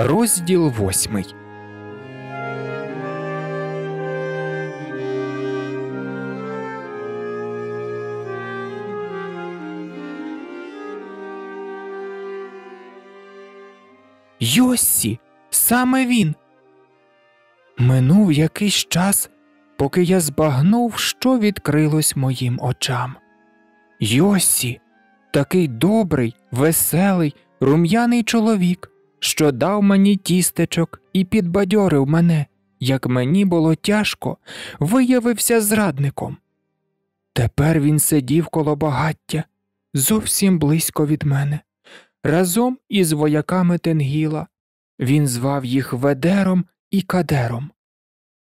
розділ восьмий. Йоссі, саме він. Минув якийсь час, поки я збагнув, що відкрилось моїм очам. Йоссі, такий добрий, веселий, рум'яний чоловік що дав мені тістечок і підбадьорив мене, як мені було тяжко, виявився зрадником. Тепер він сидів коло багаття, зовсім близько від мене, разом із вояками Тенгіла. Він звав їх Ведером і Кадером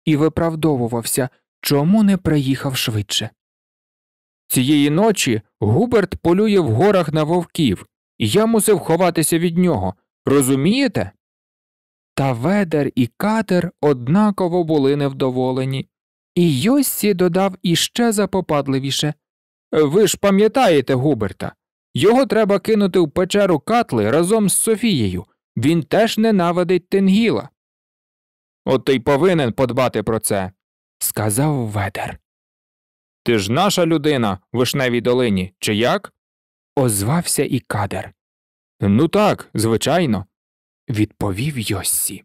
і виправдовувався, чому не приїхав швидше. Цієї ночі Губерт полює в горах на вовків, і я мусив ховатися від нього, Розумієте? Та ведер і катер однаково були невдоволені, і Йоссі додав іще запопадливіше Ви ж пам'ятаєте Губерта, його треба кинути в печеру катли разом з Софією, він теж ненавидить Тенгіла. От ти й повинен подбати про це, сказав ведер. Ти ж наша людина в вишневій долині, чи як? озвався і кадер. Ну так, звичайно, відповів Йоссі.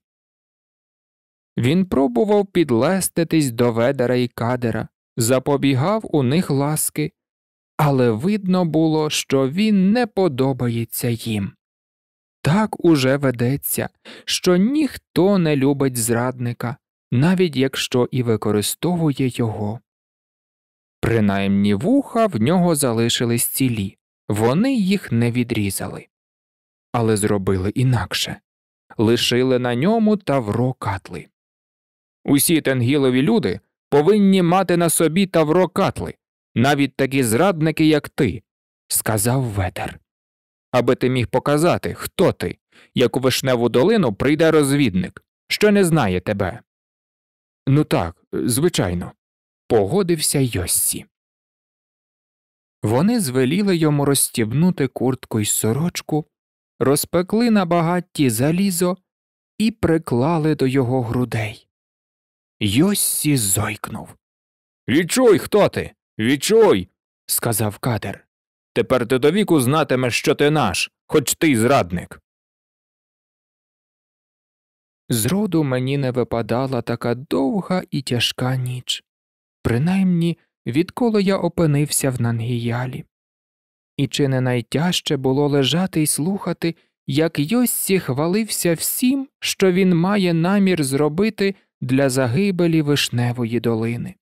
Він пробував підлеститись до ведера і кадера, запобігав у них ласки, але видно було, що він не подобається їм. Так уже ведеться, що ніхто не любить зрадника, навіть якщо і використовує його. Принаймні вуха в нього залишились цілі, вони їх не відрізали але зробили інакше лишили на ньому тавро катли. Усі тенгілові люди повинні мати на собі тавро катли, навіть такі зрадники, як ти, сказав ветер. Аби ти міг показати, хто ти, як у вишневу долину прийде розвідник, що не знає тебе. Ну так, звичайно, погодився Йоссі. Вони звеліли йому розстібнути куртку й сорочку розпекли на багатті залізо і приклали до його грудей. Йоссі зойкнув. Відчуй, хто ти? Відчуй, сказав кадер. Тепер ти до віку знатимеш, що ти наш, хоч ти й зрадник. Зроду мені не випадала така довга і тяжка ніч, принаймні, відколи я опинився в Нангіялі. І чи не найтяжче було лежати і слухати, як Йоссі хвалився всім, що він має намір зробити для загибелі вишневої долини?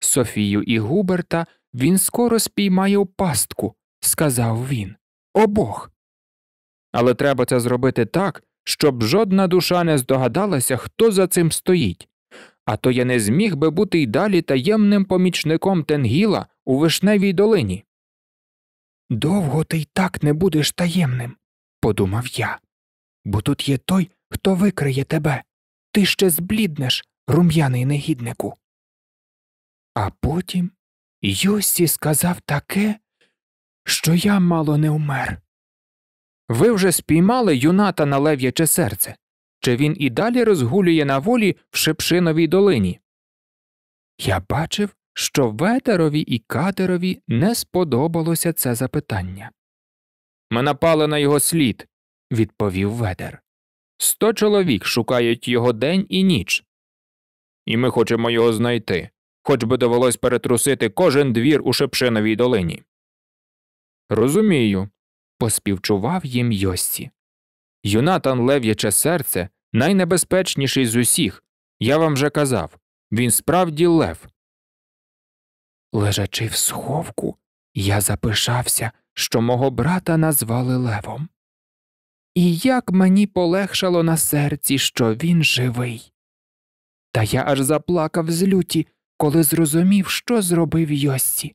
Софію і Губерта він скоро спіймає у пастку, сказав він. Обох. Але треба це зробити так, щоб жодна душа не здогадалася, хто за цим стоїть. А то я не зміг би бути й далі таємним помічником Тенгіла у вишневій долині. Довго ти й так не будеш таємним, подумав я, бо тут є той, хто викриє тебе. Ти ще збліднеш, рум'яний негіднику. А потім Юсі сказав таке, що я мало не вмер. Ви вже спіймали юната на лев'яче серце, чи він і далі розгулює на волі в Шепшиновій долині? Я бачив, що ветерові і катерові не сподобалося це запитання. Ми напали на його слід, відповів ведер, Сто чоловік шукають його день і ніч. І ми хочемо його знайти, хоч би довелось перетрусити кожен двір у Шепшиновій долині. Розумію, поспівчував їм Йості. Юнатан лев'яче серце найнебезпечніший з усіх. Я вам вже казав він справді лев, Лежачи в сховку, я запишався, що мого брата назвали Левом. І як мені полегшало на серці, що він живий. Та я аж заплакав з люті, коли зрозумів, що зробив Йоссі.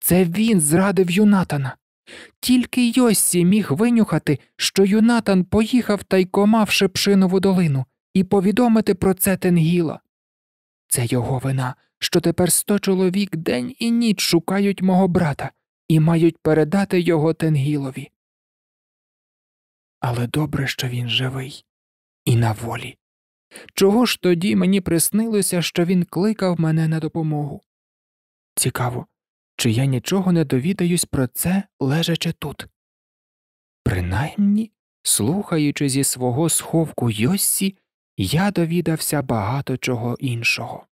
Це він зрадив Юнатана. Тільки Йоссі міг винюхати, що Юнатан поїхав та й комав Шепшинову долину, і повідомити про це Тенгіла. Це його вина, що тепер сто чоловік день і ніч шукають мого брата і мають передати його Тенгілові. Але добре, що він живий і на волі. Чого ж тоді мені приснилося, що він кликав мене на допомогу? Цікаво, чи я нічого не довідаюсь про це, лежачи тут. Принаймні, слухаючи зі свого сховку Йоссі, я довідався багато чого іншого.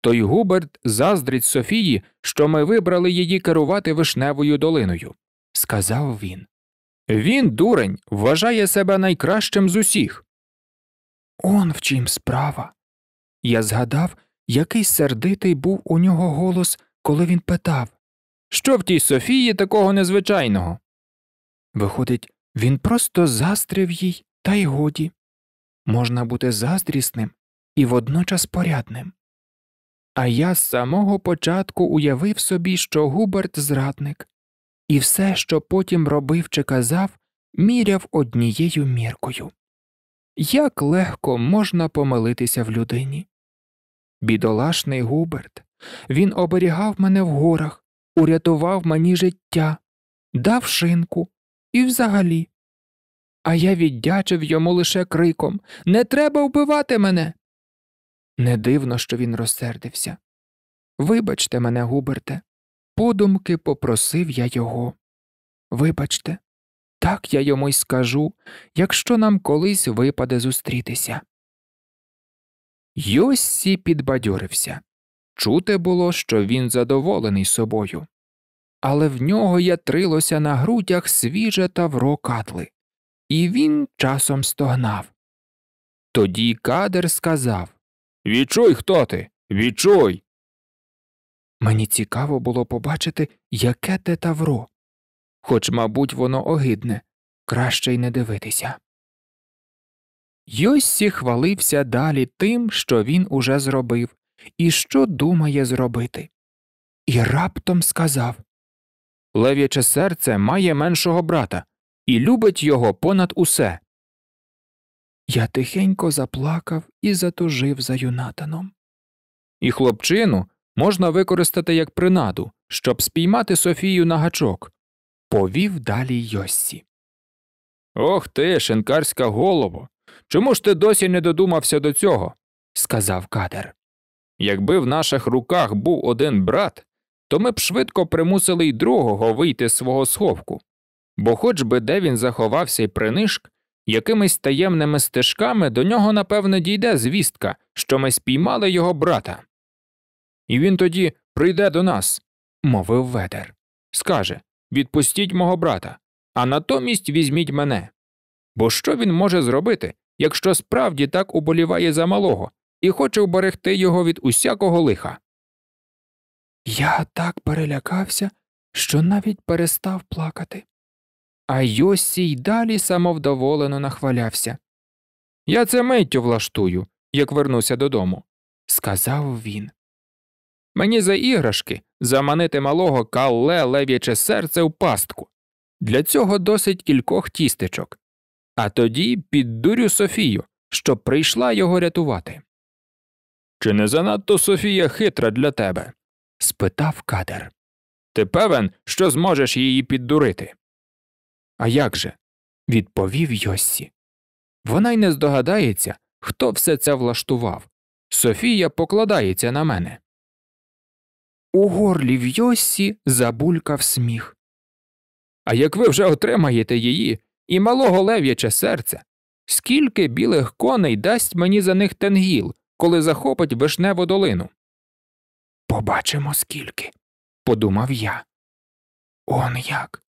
Той Губерт заздрить Софії, що ми вибрали її керувати вишневою долиною, сказав він. Він, дурень, вважає себе найкращим з усіх. Он в чим справа. Я згадав, який сердитий був у нього голос, коли він питав Що в тій Софії такого незвичайного? Виходить, він просто застряв їй, та й годі можна бути заздрісним і водночас порядним. А я з самого початку уявив собі, що Губерт зрадник, і все, що потім робив чи казав, міряв однією міркою. Як легко можна помилитися в людині? Бідолашний Губерт, він оберігав мене в горах, урятував мені життя, дав шинку і взагалі а я віддячив йому лише криком Не треба вбивати мене. Не дивно, що він розсердився. Вибачте мене, Губерте, подумки попросив я його. Вибачте, так я йому й скажу, якщо нам колись випаде зустрітися. Йоссі підбадьорився. Чути було, що він задоволений собою, але в нього ятрилося на грудях свіже тавро катли і він часом стогнав. Тоді кадр сказав Відчуй, хто ти, відчуй. Мені цікаво було побачити, яке те тавро, хоч, мабуть, воно огидне, краще й не дивитися. Йоссі хвалився далі тим, що він уже зробив, і що думає зробити. І раптом сказав Лев'яче серце має меншого брата і любить його понад усе. Я тихенько заплакав і затужив за юнатаном. І хлопчину можна використати як принаду, щоб спіймати Софію на гачок, повів далі Йоссі. Ох ти, шинкарська голово. Чому ж ти досі не додумався до цього? сказав кадер. Якби в наших руках був один брат, то ми б швидко примусили й другого вийти з свого сховку бо, хоч би де він заховався й принишк, якимись таємними стежками до нього, напевно, дійде звістка, що ми спіймали його брата. І він тоді прийде до нас, мовив ведер. Скаже Відпустіть мого брата, а натомість візьміть мене. Бо що він може зробити, якщо справді так уболіває за малого і хоче вберегти його від усякого лиха? Я так перелякався, що навіть перестав плакати, а Йосі й далі самовдоволено нахвалявся. Я це миттю влаштую, як вернуся додому, сказав він. Мені за іграшки заманити малого кале лев'яче серце в пастку. Для цього досить кількох тістечок. А тоді піддурю Софію, щоб прийшла його рятувати. Чи не занадто Софія хитра для тебе? спитав кадер. Ти певен, що зможеш її піддурити? А як же? відповів Йоссі. Вона й не здогадається, хто все це влаштував. Софія покладається на мене. У горлі в Йоссі забулькав сміх. А як ви вже отримаєте її і малого лев'яче серце, скільки білих коней дасть мені за них тенгіл, коли захопить вишневу долину? Побачимо скільки, подумав я. Он як.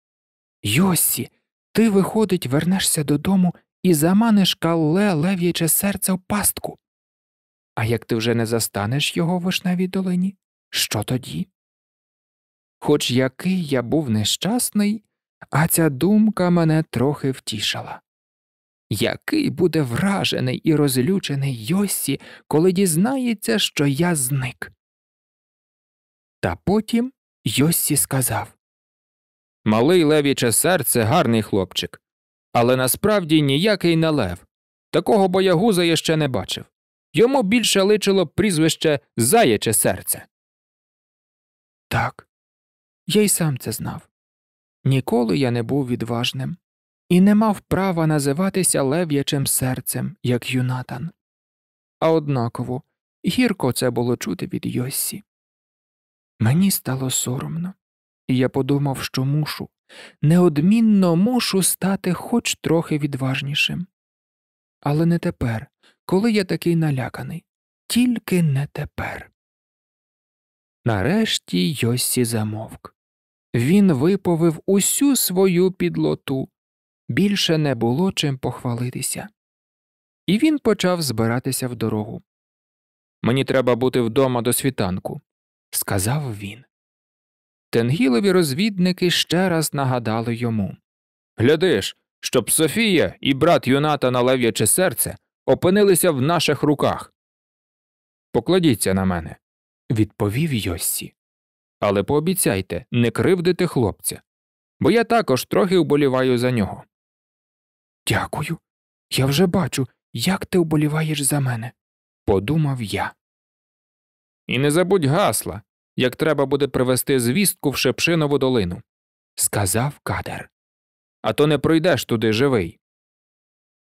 Йоссі ти, виходить, вернешся додому і заманиш кале лев'яче серце в пастку. А як ти вже не застанеш його в вишневій долині, що тоді? Хоч який я був нещасний, а ця думка мене трохи втішила. Який буде вражений і розлючений Йосі, коли дізнається, що я зник. Та потім Йосі сказав Малий леві чесар це гарний хлопчик. Але насправді ніякий не лев. Такого боягуза я ще не бачив. Йому більше личило прізвище Заяче серце. Так, я й сам це знав. Ніколи я не був відважним і не мав права називатися лев'ячим серцем, як Юнатан. А однаково гірко це було чути від Йоссі. Мені стало соромно і я подумав, що мушу, неодмінно мушу стати хоч трохи відважнішим. Але не тепер, коли я такий наляканий, тільки не тепер. Нарешті Йосі замовк. Він виповив усю свою підлоту, більше не було чим похвалитися. І він почав збиратися в дорогу. Мені треба бути вдома до світанку, сказав він. Тенгілові розвідники ще раз нагадали йому Глядиш, щоб Софія і брат Юната на лев'яче серце опинилися в наших руках. Покладіться на мене, відповів Йоссі. Але пообіцяйте не кривдити хлопця, бо я також трохи вболіваю за нього. Дякую. Я вже бачу, як ти вболіваєш за мене, подумав я. І не забудь гасла, як треба буде привезти звістку в Шепшинову долину. Сказав кадр. А то не пройдеш туди живий.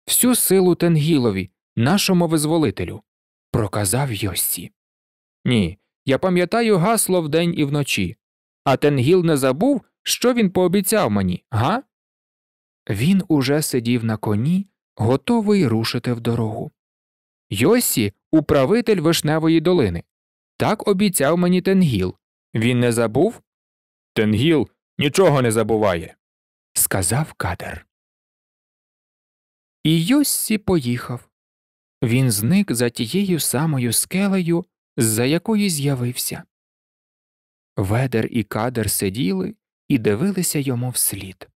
Всю силу Тенгілові, нашому визволителю, проказав Йосі Ні, я пам'ятаю гасло вдень і вночі. А Тенгіл не забув, що він пообіцяв мені, га? Він уже сидів на коні, готовий рушити в дорогу. Йосі управитель вишневої долини. Так обіцяв мені Тенгіл. Він не забув? Тенгіл нічого не забуває, сказав кадер. І Йоссі поїхав. Він зник за тією самою скелею, з-за якої з'явився. Ведер і кадер сиділи і дивилися йому вслід.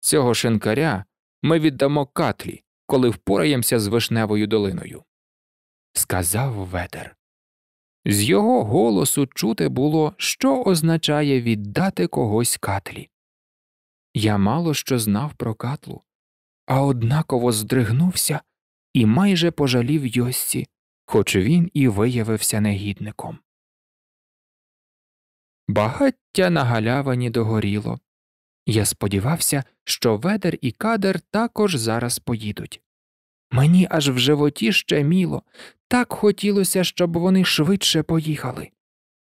Цього шинкаря ми віддамо катлі, коли впораємося з вишневою долиною, сказав ведер. З його голосу чути було, що означає віддати когось катлі. Я мало що знав про катлу, а однаково здригнувся і майже пожалів Йосці, хоч він і виявився негідником. Багаття на галявині догоріло. Я сподівався, що ведер і кадер також зараз поїдуть. Мені аж в животі щеміло, так хотілося, щоб вони швидше поїхали.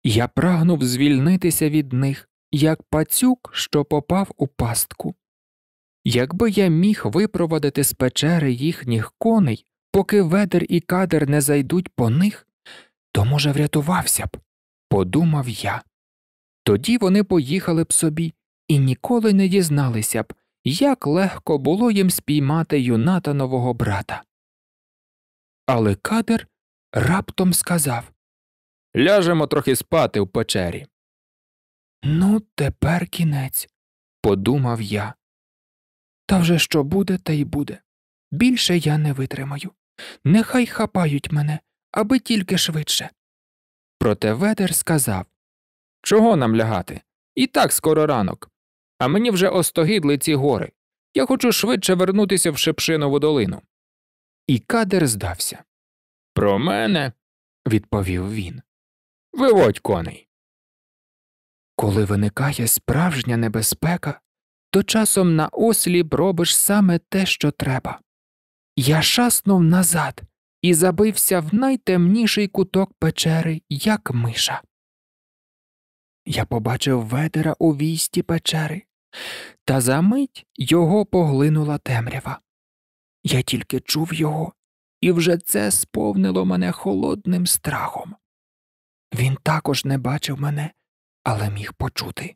Я прагнув звільнитися від них, як пацюк, що попав у пастку. Якби я міг випровадити з печери їхніх коней, поки ведер і кадр не зайдуть по них, то, може, врятувався б, подумав я. Тоді вони поїхали б собі і ніколи не дізналися б, як легко було їм спіймати юнатанового брата. Але кадр раптом сказав Ляжемо трохи спати в печері. Ну, тепер кінець, подумав я. Та вже що буде, та й буде. Більше я не витримаю. Нехай хапають мене, аби тільки швидше. Проте ведер сказав Чого нам лягати? І так скоро ранок а мені вже остогідли ці гори. Я хочу швидше вернутися в Шепшинову долину. І кадер здався. Про мене, відповів він. Виводь коней. Коли виникає справжня небезпека, то часом на осліп робиш саме те, що треба. Я шаснув назад і забився в найтемніший куток печери, як миша. Я побачив ведера у вісті печери, та за мить його поглинула темрява. Я тільки чув його, і вже це сповнило мене холодним страхом. Він також не бачив мене, але міг почути.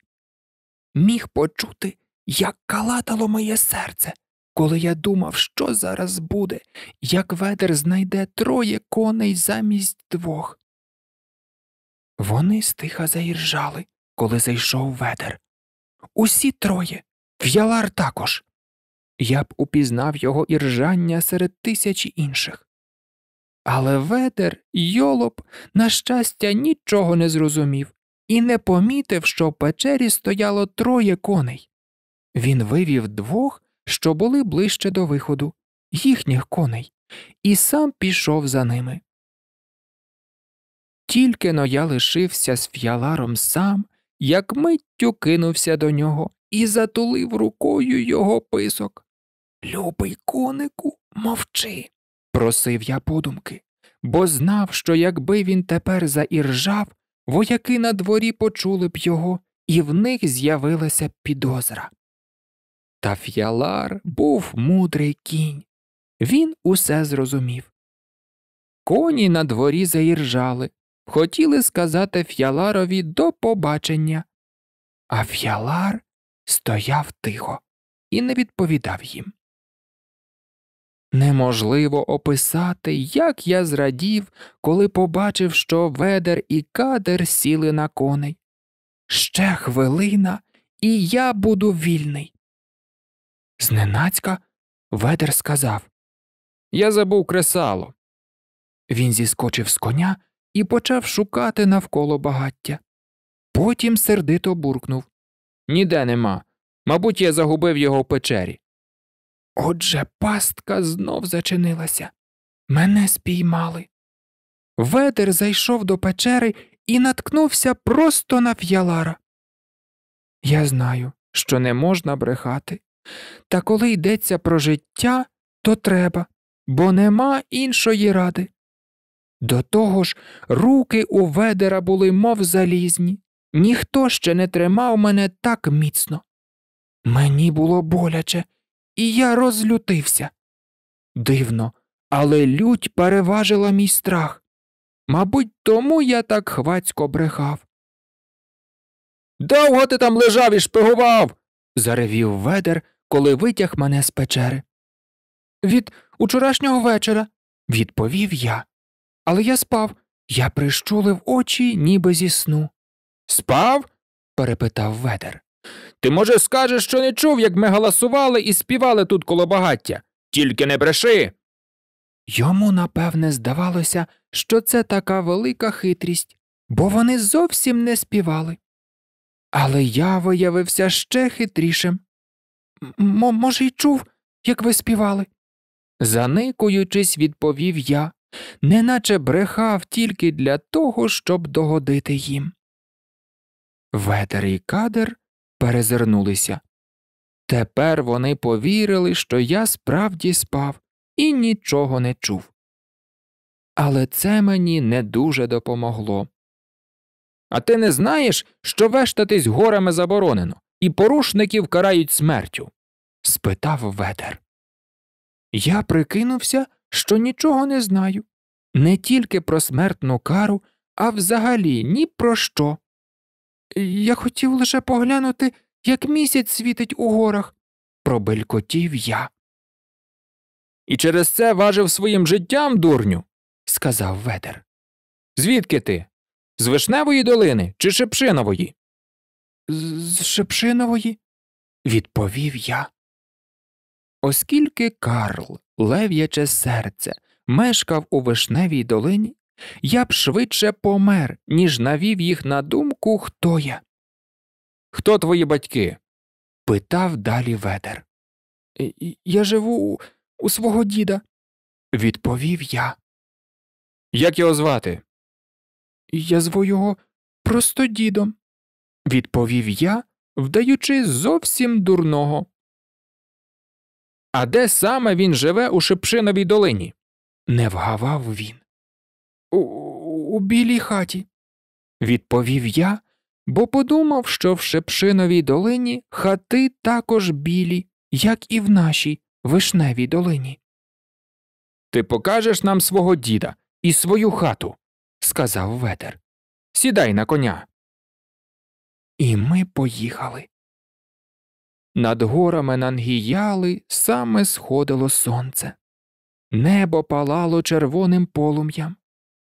Міг почути, як калатало моє серце, коли я думав, що зараз буде, як ведер знайде троє коней замість двох. Вони стиха заіржали, коли зайшов ведер усі троє, в'ялар також. Я б упізнав його іржання серед тисячі інших. Але ведер, йолоп, на щастя, нічого не зрозумів і не помітив, що в печері стояло троє коней. Він вивів двох, що були ближче до виходу, їхніх коней, і сам пішов за ними. Тільки но я лишився з ф'яларом сам, як миттю кинувся до нього і затулив рукою його писок. Любий конику, мовчи, просив я подумки, бо знав, що якби він тепер заіржав, вояки на дворі почули б його, і в них з'явилася підозра. Та ф'ялар був мудрий кінь. Він усе зрозумів. Коні на дворі заіржали, хотіли сказати ф'яларові до побачення. А ф'ялар стояв тихо і не відповідав їм. Неможливо описати, як я зрадів, коли побачив, що ведер і кадер сіли на коней. Ще хвилина, і я буду вільний. Зненацька ведер сказав Я забув кресало. Він зіскочив з коня і почав шукати навколо багаття. Потім сердито буркнув Ніде нема. Мабуть, я загубив його в печері. Отже, пастка знов зачинилася. Мене спіймали. Ведер зайшов до печери і наткнувся просто на ф'ялара. Я знаю, що не можна брехати, та коли йдеться про життя, то треба, бо нема іншої ради. До того ж, руки у ведера були, мов залізні, ніхто ще не тримав мене так міцно. Мені було боляче, і я розлютився. Дивно, але лють переважила мій страх. Мабуть, тому я так хвацько брехав. Довго ти там лежав і шпигував. заревів ведер, коли витяг мене з печери. Від учорашнього вечора, відповів я але я спав. Я прищулив очі, ніби зі сну. Спав? перепитав ведер. Ти, може, скажеш, що не чув, як ми галасували і співали тут коло багаття, тільки не бреши. Йому, напевне, здавалося, що це така велика хитрість, бо вони зовсім не співали. Але я виявився ще хитрішим. М може, й чув, як ви співали? Заникуючись, відповів я неначе брехав тільки для того, щоб догодити їм. Ветер і кадер перезирнулися. Тепер вони повірили, що я справді спав і нічого не чув. Але це мені не дуже допомогло. А ти не знаєш, що вештатись горами заборонено, і порушників карають смертю? спитав ветер. Я прикинувся що нічого не знаю, не тільки про смертну кару, а взагалі ні про що. Я хотів лише поглянути, як місяць світить у горах, пробелькотів я. І через це важив своїм життям, дурню, сказав ведер. Звідки ти? З Вишневої долини чи Шепшинової? З Шепшинової, відповів я. Оскільки Карл, лев'яче серце, мешкав у вишневій долині, я б швидше помер, ніж навів їх на думку, хто я. Хто твої батьки? питав далі ведер. Я живу у свого діда, відповів я. Як його звати? Я зву його просто дідом, відповів я, вдаючи зовсім дурного а де саме він живе у Шипшиновій долині? Не вгавав він. У, у білій хаті, відповів я, бо подумав, що в Шепшиновій долині хати також білі, як і в нашій вишневій долині. Ти покажеш нам свого діда і свою хату, сказав ведер. Сідай на коня. І ми поїхали. Над горами Нангіяли саме сходило сонце, небо палало червоним полум'ям,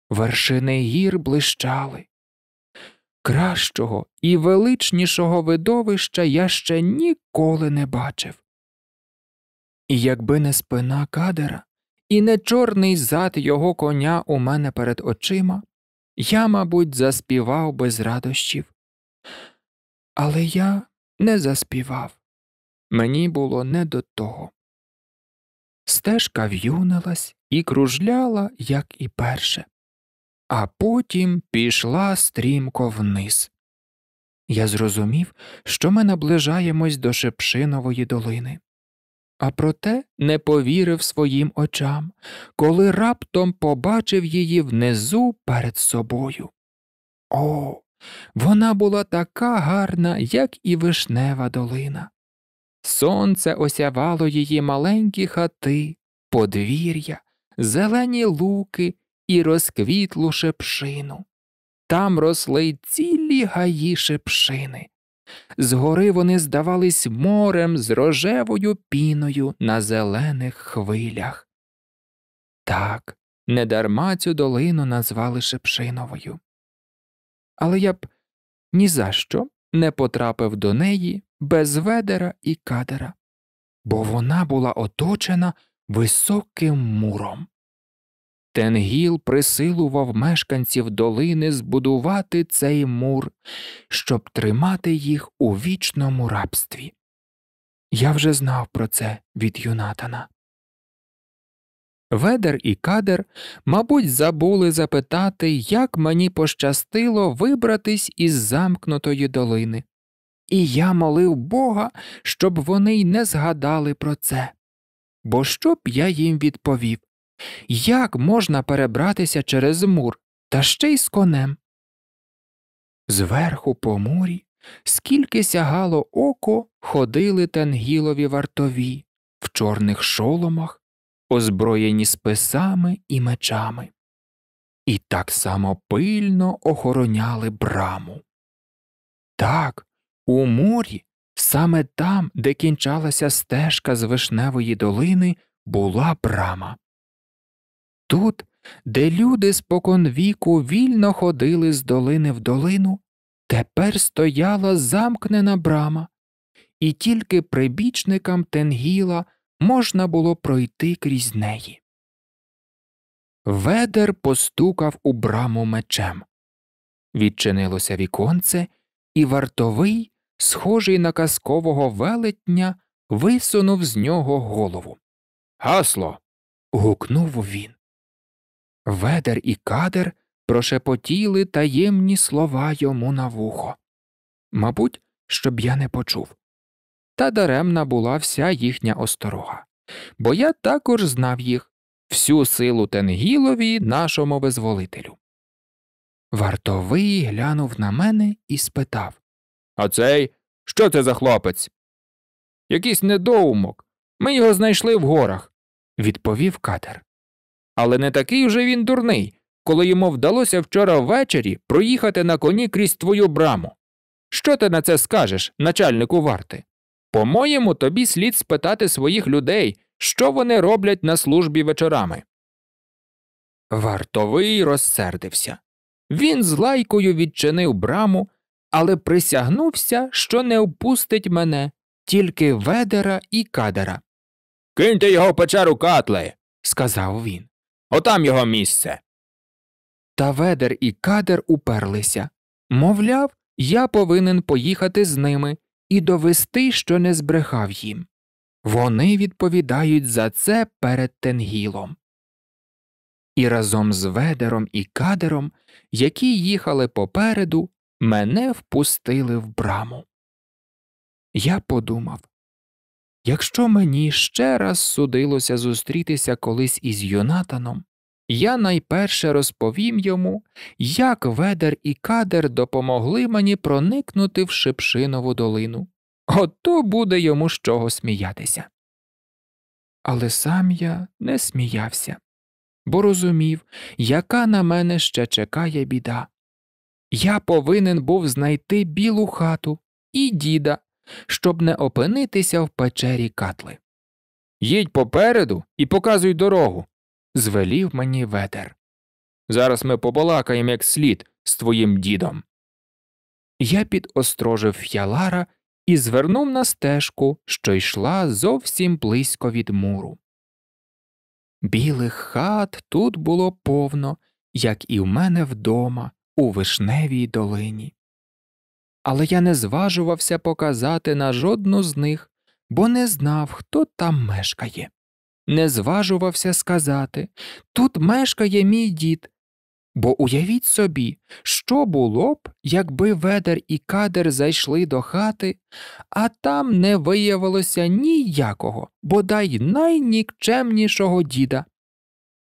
вершини гір блищали. Кращого і величнішого видовища я ще ніколи не бачив. І якби не спина кадера і не чорний зад його коня у мене перед очима, я, мабуть, заспівав без радощів. Але я не заспівав. Мені було не до того. Стежка в'юнилась і кружляла, як і перше, а потім пішла стрімко вниз. Я зрозумів, що ми наближаємось до Шепшинової долини. А проте не повірив своїм очам, коли раптом побачив її внизу перед собою. О, вона була така гарна, як і вишнева долина. Сонце осявало її маленькі хати, подвір'я, зелені луки і розквітлу шепшину. Там росли цілі гаї шепшини. Згори вони здавались морем з рожевою піною на зелених хвилях. Так, недарма цю долину назвали Шепшиновою. Але я б ні за що не потрапив до неї без ведера і кадера, бо вона була оточена високим муром. Тенгіл присилував мешканців долини збудувати цей мур, щоб тримати їх у вічному рабстві. Я вже знав про це від Юнатана. Ведер і кадер, мабуть, забули запитати, як мені пощастило вибратись із замкнутої долини. І я молив Бога, щоб вони й не згадали про це. Бо що б я їм відповів? Як можна перебратися через мур, та ще й з конем? Зверху по мурі, скільки сягало око, ходили тенгілові вартові в чорних шоломах озброєні списами і мечами, і так само пильно охороняли браму. Так, у морі, саме там, де кінчалася стежка з вишневої долини, була брама. Тут, де люди спокон віку вільно ходили з долини в долину, тепер стояла замкнена брама, і тільки прибічникам тенгіла можна було пройти крізь неї. Ведер постукав у браму мечем. Відчинилося віконце, і вартовий, схожий на казкового велетня, висунув з нього голову. Гасло. гукнув він. Ведер і кадер прошепотіли таємні слова йому на вухо. Мабуть, щоб я не почув. Та даремна була вся їхня осторога. Бо я також знав їх всю силу Тенгілові, нашому визволителю. Вартовий глянув на мене і спитав А цей, що це за хлопець? Якийсь недоумок. Ми його знайшли в горах, відповів катер. Але не такий вже він дурний, коли йому вдалося вчора ввечері проїхати на коні крізь твою браму. Що ти на це скажеш, начальнику варти? По-моєму, тобі слід спитати своїх людей, що вони роблять на службі вечорами. Вартовий розсердився. Він з лайкою відчинив браму, але присягнувся, що не впустить мене, тільки ведера і кадера. Киньте його в печеру катле, сказав він. Отам його місце. Та ведер і кадер уперлися. Мовляв, я повинен поїхати з ними, і довести, що не збрехав їм. Вони відповідають за це перед Тенгілом. І разом з ведером і кадером, які їхали попереду, мене впустили в браму. Я подумав якщо мені ще раз судилося зустрітися колись із Юнатаном, я найперше розповім йому, як ведер і кадер допомогли мені проникнути в Шипшинову долину. Ото буде йому з чого сміятися. Але сам я не сміявся, бо розумів, яка на мене ще чекає біда. Я повинен був знайти білу хату і діда, щоб не опинитися в печері катли. Їдь попереду і показуй дорогу звелів мені ветер. Зараз ми побалакаємо як слід з твоїм дідом. Я підострожив Ф'ялара і звернув на стежку, що йшла зовсім близько від муру. Білих хат тут було повно, як і в мене вдома, у вишневій долині. Але я не зважувався показати на жодну з них, бо не знав, хто там мешкає не зважувався сказати тут мешкає мій дід. Бо уявіть собі, що було б, якби ведер і кадер зайшли до хати, а там не виявилося ніякого, бодай найнікчемнішого діда,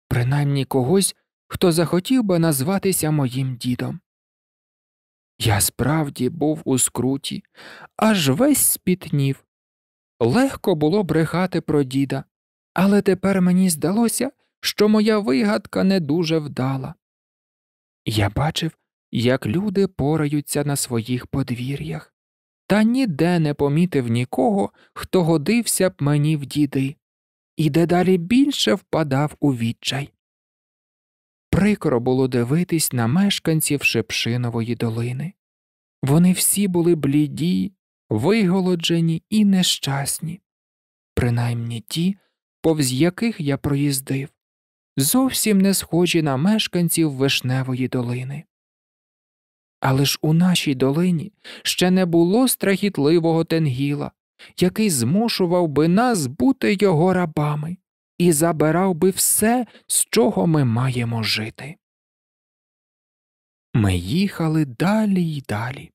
принаймні когось, хто захотів би назватися моїм дідом. Я справді був у скруті, аж весь спітнів. Легко було брехати про діда, але тепер мені здалося, що моя вигадка не дуже вдала. Я бачив, як люди пораються на своїх подвір'ях, та ніде не помітив нікого, хто годився б мені в діди, і дедалі більше впадав у відчай. Прикро було дивитись на мешканців Шепшинової долини. Вони всі були бліді, виголоджені і нещасні, принаймні ті, повз яких я проїздив, зовсім не схожі на мешканців Вишневої долини. Але ж у нашій долині ще не було страхітливого тенгіла, який змушував би нас бути його рабами і забирав би все, з чого ми маємо жити. Ми їхали далі й далі.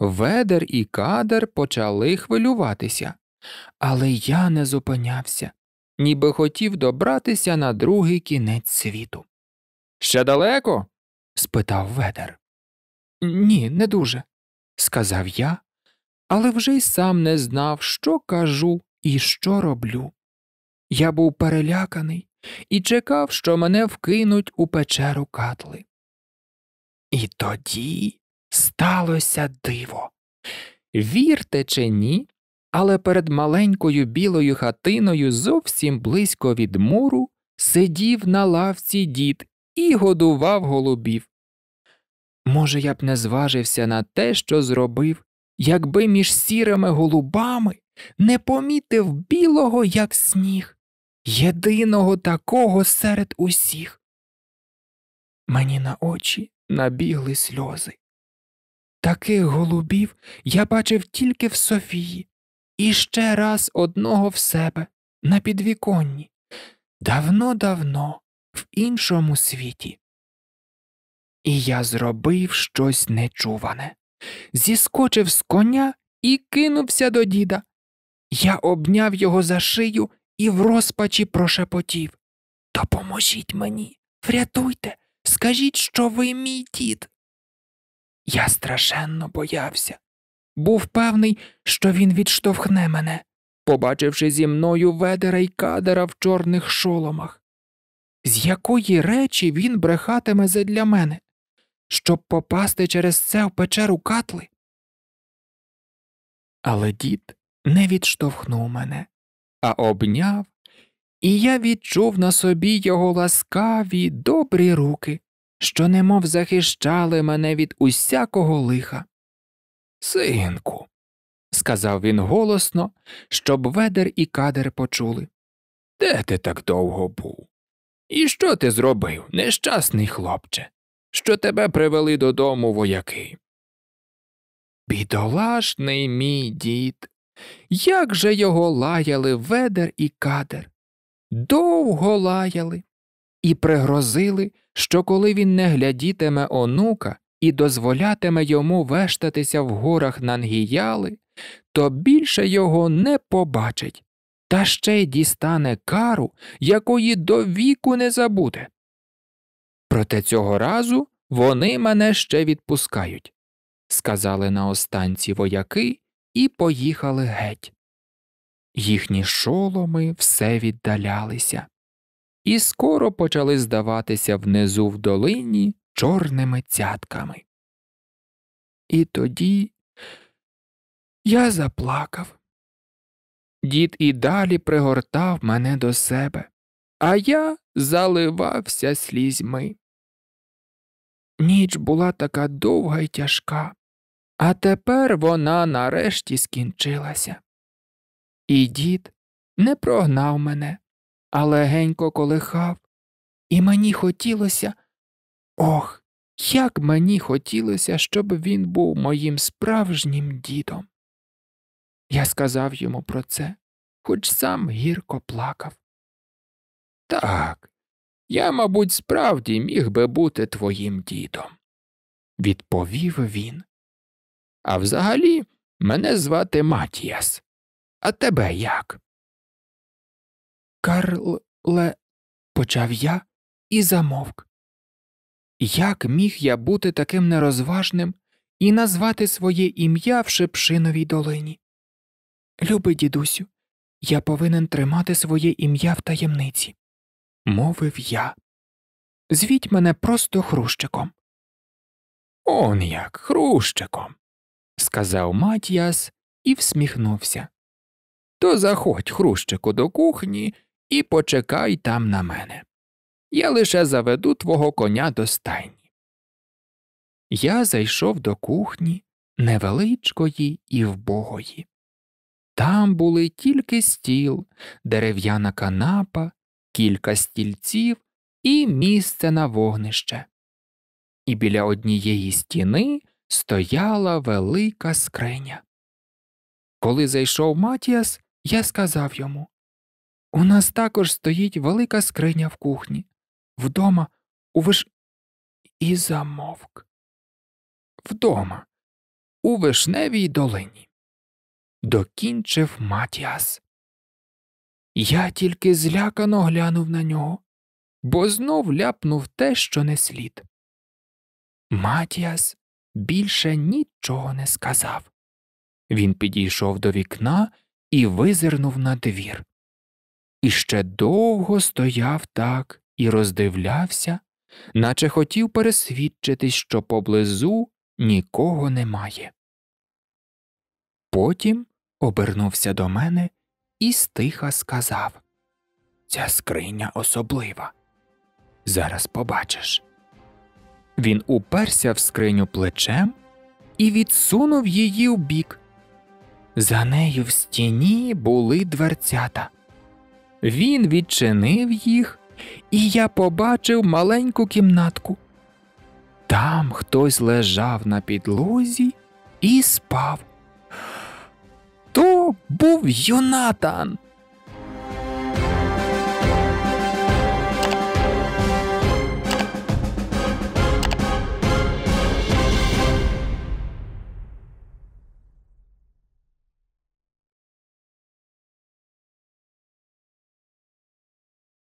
Ведер і кадер почали хвилюватися, але я не зупинявся ніби хотів добратися на другий кінець світу. Ще далеко? спитав ведер. Ні, не дуже, сказав я, але вже й сам не знав, що кажу і що роблю. Я був переляканий і чекав, що мене вкинуть у печеру катли. І тоді сталося диво. Вірте чи ні, але перед маленькою білою хатиною зовсім близько від муру сидів на лавці дід і годував голубів. Може, я б не зважився на те, що зробив, якби між сірими голубами не помітив білого, як сніг, єдиного такого серед усіх. Мені на очі набігли сльози. Таких голубів я бачив тільки в Софії, і ще раз одного в себе на підвіконні, давно-давно, в іншому світі. І я зробив щось нечуване. Зіскочив з коня і кинувся до діда. Я обняв його за шию і в розпачі прошепотів Допоможіть мені, врятуйте, скажіть, що ви мій дід. Я страшенно боявся, був певний, що він відштовхне мене, побачивши зі мною ведера й кадера в чорних шоломах. З якої речі він брехатиме задля мене, щоб попасти через це в печеру катли? Але дід не відштовхнув мене, а обняв, і я відчув на собі його ласкаві добрі руки, що немов захищали мене від усякого лиха. Синку, сказав він голосно, щоб ведер і кадер почули. Де ти так довго був? І що ти зробив, нещасний хлопче, що тебе привели додому вояки? Бідолашний мій дід. Як же його лаяли ведер і кадер? Довго лаяли і пригрозили, що коли він не глядітиме онука, і дозволятиме йому вештатися в горах Нангіяли, то більше його не побачить, та ще й дістане кару, якої до віку не забуде. Проте цього разу вони мене ще відпускають, сказали на останці вояки і поїхали геть. Їхні шоломи все віддалялися, і скоро почали здаватися внизу в долині чорними цятками. І тоді я заплакав. Дід і далі пригортав мене до себе, а я заливався слізьми. Ніч була така довга і тяжка, а тепер вона нарешті скінчилася. І дід не прогнав мене, а легенько колихав, і мені хотілося Ох, як мені хотілося, щоб він був моїм справжнім дідом. Я сказав йому про це, хоч сам гірко плакав. Так, я, мабуть, справді міг би бути твоїм дідом, відповів він. А взагалі мене звати Матіас. А тебе як? Карле, почав я і замовк. Як міг я бути таким нерозважним і назвати своє ім'я в Шепшиновій долині? Люби, дідусю, я повинен тримати своє ім'я в таємниці, мовив я. Звіть мене просто хрущиком. Он як хрущиком, сказав Матіас і всміхнувся. То заходь, хрущику, до кухні і почекай там на мене. Я лише заведу твого коня до стайні. Я зайшов до кухні невеличкої і вбогої. Там були тільки стіл, дерев'яна канапа, кілька стільців і місце на вогнище. І біля однієї стіни стояла велика скриня. Коли зайшов Матіас, я сказав йому У нас також стоїть велика скриня в кухні. Вдома у виш... І замовк. Вдома, у вишневій долині. Докінчив Матіас. Я тільки злякано глянув на нього, бо знов ляпнув те, що не слід. Матіас більше нічого не сказав. Він підійшов до вікна і визирнув на двір. І ще довго стояв так, і роздивлявся, наче хотів пересвідчитись, що поблизу нікого немає. Потім обернувся до мене і стиха сказав Ця скриня особлива. Зараз побачиш. Він уперся в скриню плечем і відсунув її в бік. За нею в стіні були дверцята. Він відчинив їх і я побачив маленьку кімнатку. Там хтось лежав на підлозі і спав. То був Юнатан.